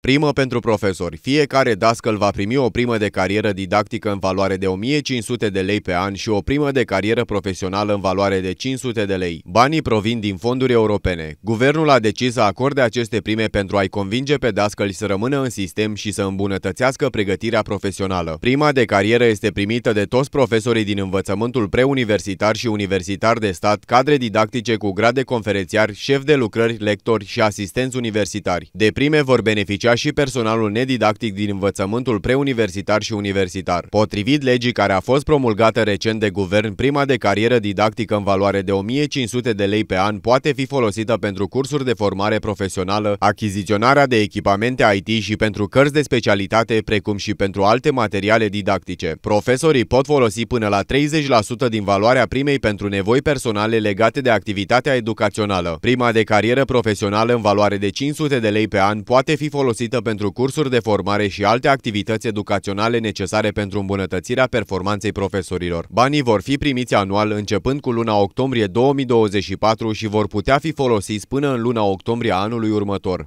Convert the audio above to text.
Primă pentru profesori. Fiecare dascăl va primi o primă de carieră didactică în valoare de 1500 de lei pe an și o primă de carieră profesională în valoare de 500 de lei. Banii provin din fonduri europene. Guvernul a decis să acorde aceste prime pentru a-i convinge pe dascăli să rămână în sistem și să îmbunătățească pregătirea profesională. Prima de carieră este primită de toți profesorii din învățământul preuniversitar și universitar de stat, cadre didactice cu grade conferențiar, șef de lucrări, lectori și asistenți universitari. De prime vor beneficia beneficia și personalul nedidactic din învățământul preuniversitar și universitar. Potrivit legii care a fost promulgată recent de guvern, prima de carieră didactică în valoare de 1500 de lei pe an poate fi folosită pentru cursuri de formare profesională, achiziționarea de echipamente IT și pentru cărți de specialitate, precum și pentru alte materiale didactice. Profesorii pot folosi până la 30% din valoarea primei pentru nevoi personale legate de activitatea educațională. Prima de carieră profesională în valoare de 500 de lei pe an poate fi folosită folosită pentru cursuri de formare și alte activități educaționale necesare pentru îmbunătățirea performanței profesorilor. Banii vor fi primiți anual începând cu luna octombrie 2024 și vor putea fi folosiți până în luna octombrie anului următor.